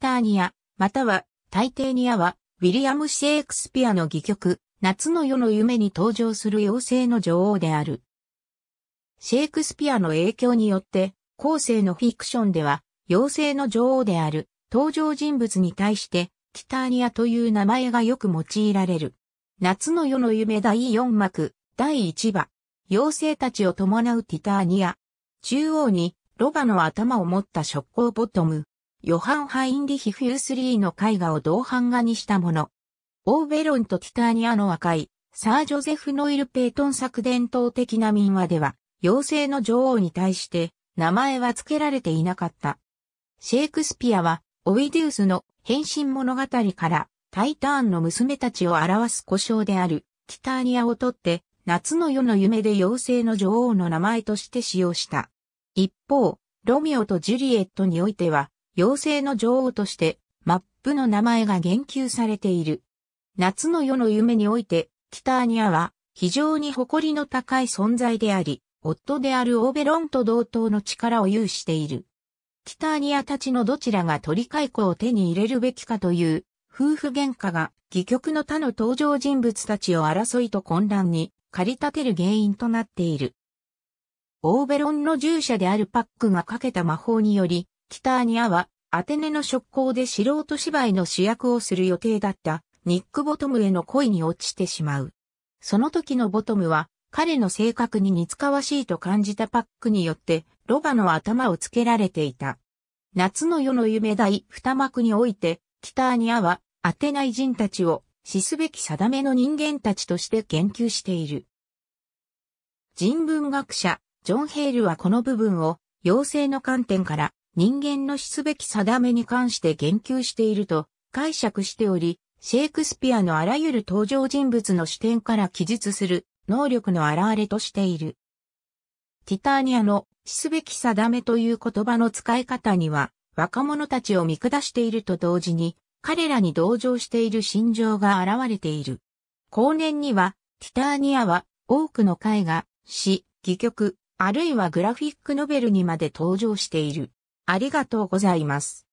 ターニア、またはタイテーニアは、ウィリアム・シェイクスピアの戯曲、夏の夜の夢に登場する妖精の女王である。シェイクスピアの影響によって、後世のフィクションでは、妖精の女王である登場人物に対して、ティターニアという名前がよく用いられる。夏の夜の夢第4幕、第1話。妖精たちを伴うティターニア。中央に、ロバの頭を持ったショボトム。ヨハン・ハインリヒ・フュースリーの絵画を同版画にしたもの。オーベロンとティターニアの和解、サー・ジョゼフ・ノイル・ペイトン作伝統的な民話では、妖精の女王に対して名前は付けられていなかった。シェイクスピアは、オイデュースの変身物語から、タイターンの娘たちを表す故障である、ティターニアをとって、夏の夜の夢で妖精の女王の名前として使用した。一方、ロミオとジュリエットにおいては、妖精の女王として、マップの名前が言及されている。夏の夜の夢において、キターニアは非常に誇りの高い存在であり、夫であるオーベロンと同等の力を有している。キターニアたちのどちらが鳥解雇を手に入れるべきかという夫婦喧嘩が戯曲の他の登場人物たちを争いと混乱に駆り立てる原因となっている。オーベロンの従者であるパックがかけた魔法により、キターニアは、アテネの職工で素人芝居の主役をする予定だったニック・ボトムへの恋に落ちてしまう。その時のボトムは彼の性格に似つかわしいと感じたパックによってロバの頭をつけられていた。夏の夜の夢第二幕においてキターニアはアテナイ人たちを死すべき定めの人間たちとして言及している。人文学者ジョン・ヘールはこの部分を妖精の観点から人間の死すべき定めに関して言及していると解釈しており、シェイクスピアのあらゆる登場人物の視点から記述する能力の表れとしている。ティターニアの死すべき定めという言葉の使い方には若者たちを見下していると同時に彼らに同情している心情が現れている。後年にはティターニアは多くの絵画、詩、戯曲、あるいはグラフィックノベルにまで登場している。ありがとうございます。